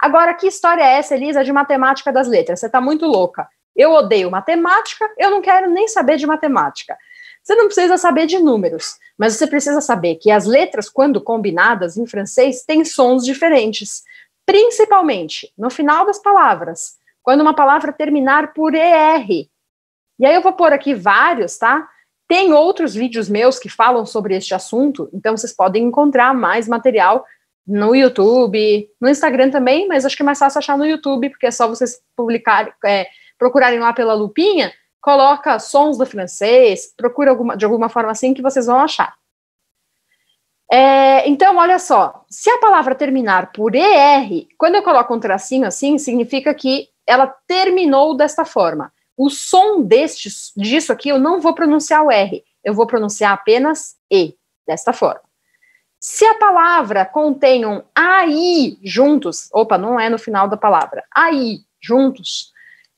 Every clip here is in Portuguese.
Agora, que história é essa, Elisa, de matemática das letras? Você está muito louca. Eu odeio matemática, eu não quero nem saber de matemática. Você não precisa saber de números, mas você precisa saber que as letras, quando combinadas em francês, têm sons diferentes, principalmente no final das palavras, quando uma palavra terminar por ER. E aí eu vou pôr aqui vários, tá? Tem outros vídeos meus que falam sobre este assunto, então vocês podem encontrar mais material no YouTube, no Instagram também, mas acho que é mais fácil achar no YouTube, porque é só vocês publicarem, é, procurarem lá pela lupinha, coloca sons do francês, procura alguma, de alguma forma assim que vocês vão achar. É, então, olha só, se a palavra terminar por ER, quando eu coloco um tracinho assim, significa que ela terminou desta forma. O som deste, disso aqui eu não vou pronunciar o R, eu vou pronunciar apenas E, desta forma. Se a palavra contém um aí juntos, opa, não é no final da palavra, aí juntos,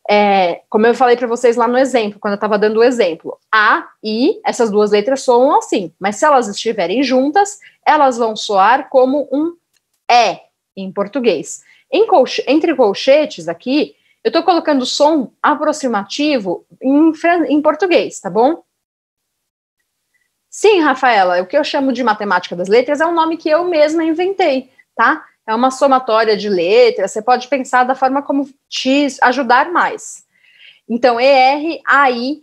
é, como eu falei para vocês lá no exemplo, quando eu estava dando o exemplo, A e essas duas letras soam assim, mas se elas estiverem juntas, elas vão soar como um E é em português. Em colch entre colchetes aqui, eu estou colocando som aproximativo em, em português, tá bom? Sim, Rafaela, o que eu chamo de matemática das letras é um nome que eu mesma inventei, tá? É uma somatória de letras, você pode pensar da forma como te ajudar mais. Então, ER, AI,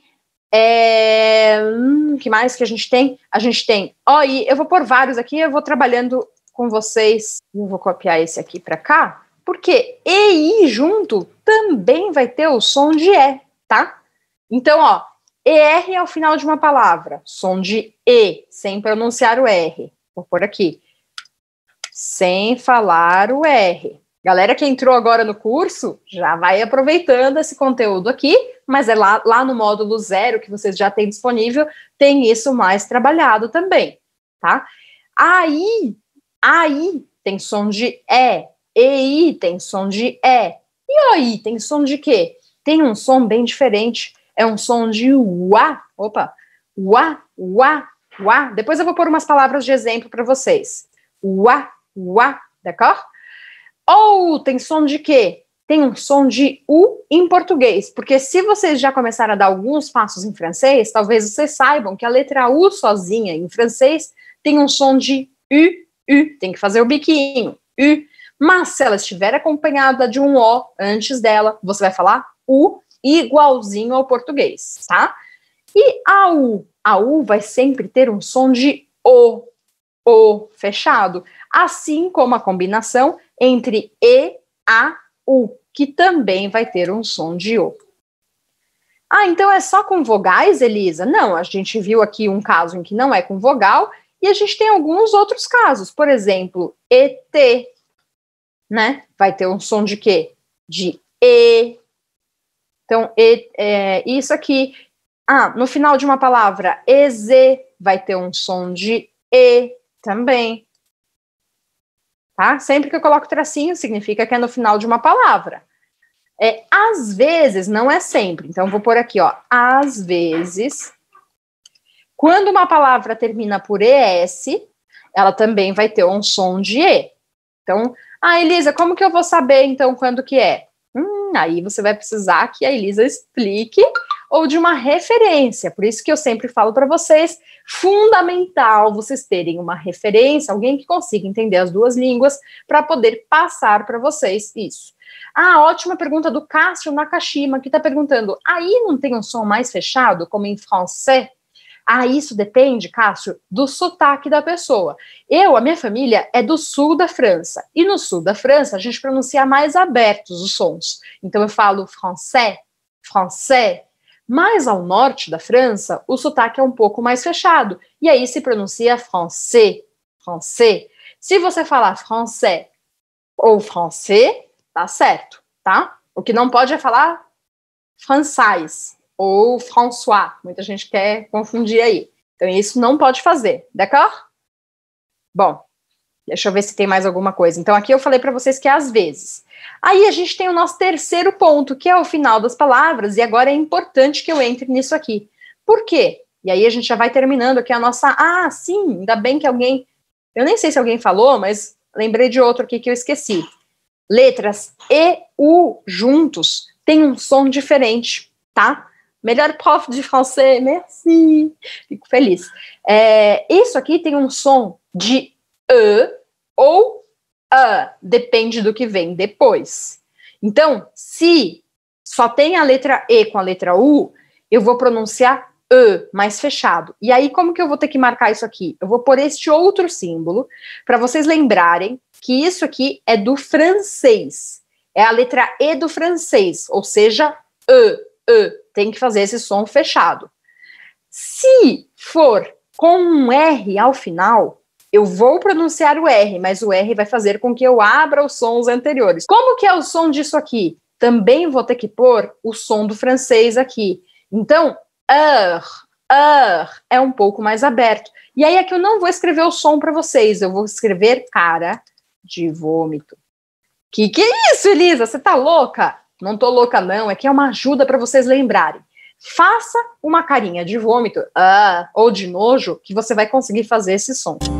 é, hum, que mais que a gente tem? A gente tem OI, eu vou pôr vários aqui, eu vou trabalhando com vocês. Eu vou copiar esse aqui para cá, porque EI junto também vai ter o som de E, tá? Então, ó, ER é o final de uma palavra, som de E, sem pronunciar o R. Vou pôr aqui. Sem falar o R. Galera que entrou agora no curso, já vai aproveitando esse conteúdo aqui, mas é lá, lá no módulo zero que vocês já têm disponível, tem isso mais trabalhado também, tá? Aí, aí tem som de E, EI tem som de E, e OI tem som de quê? Tem um som bem diferente é um som de uá. Opa! Uá, uá, uá. Depois eu vou pôr umas palavras de exemplo para vocês. Uá, uá, d'accord? Ou tem som de quê? Tem um som de U em português, porque se vocês já começaram a dar alguns passos em francês, talvez vocês saibam que a letra U sozinha em francês tem um som de U, U, tem que fazer o biquinho, U. Mas se ela estiver acompanhada de um O antes dela, você vai falar U igualzinho ao português, tá? E a U, a U vai sempre ter um som de O, O fechado, assim como a combinação entre E, A, U, que também vai ter um som de O. Ah, então é só com vogais, Elisa? Não, a gente viu aqui um caso em que não é com vogal, e a gente tem alguns outros casos, por exemplo, ET, né? Vai ter um som de quê? De E, então, e, é, isso aqui. Ah, no final de uma palavra, EZ vai ter um som de E também. Tá? Sempre que eu coloco tracinho, significa que é no final de uma palavra. É, às vezes, não é sempre. Então, vou pôr aqui, ó. Às vezes, quando uma palavra termina por ES, ela também vai ter um som de E. Então, ah, Elisa, como que eu vou saber, então, quando que é? Hum, aí você vai precisar que a Elisa explique ou de uma referência. Por isso que eu sempre falo para vocês, fundamental vocês terem uma referência, alguém que consiga entender as duas línguas para poder passar para vocês isso. Ah, ótima pergunta do Cássio Nakashima, que está perguntando: aí não tem um som mais fechado, como em francês? Ah, isso depende, Cássio, do sotaque da pessoa. Eu, a minha família é do sul da França. E no sul da França, a gente pronuncia mais abertos os sons. Então eu falo français, français. Mais ao norte da França, o sotaque é um pouco mais fechado. E aí se pronuncia français, français. Se você falar français ou français, tá certo, tá? O que não pode é falar francês, ou François. Muita gente quer confundir aí. Então, isso não pode fazer, d'accord? Bom, deixa eu ver se tem mais alguma coisa. Então, aqui eu falei para vocês que é às vezes. Aí a gente tem o nosso terceiro ponto, que é o final das palavras, e agora é importante que eu entre nisso aqui. Por quê? E aí a gente já vai terminando aqui a nossa. Ah, sim, ainda bem que alguém. Eu nem sei se alguém falou, mas lembrei de outro aqui que eu esqueci. Letras E, U juntos têm um som diferente, tá? Melhor prof de francês, merci. Fico feliz. É, isso aqui tem um som de E ou A, depende do que vem depois. Então, se só tem a letra E com a letra U, eu vou pronunciar E mais fechado. E aí, como que eu vou ter que marcar isso aqui? Eu vou pôr este outro símbolo para vocês lembrarem que isso aqui é do francês. É a letra E do francês, ou seja, E, E, tem que fazer esse som fechado. Se for com um R ao final, eu vou pronunciar o R, mas o R vai fazer com que eu abra os sons anteriores. Como que é o som disso aqui? Também vou ter que pôr o som do francês aqui. Então, er, er é um pouco mais aberto. E aí é que eu não vou escrever o som para vocês, eu vou escrever cara de vômito. Que que é isso, Elisa? Você tá louca? não tô louca não, é que é uma ajuda para vocês lembrarem. Faça uma carinha de vômito ah, ou de nojo que você vai conseguir fazer esse som.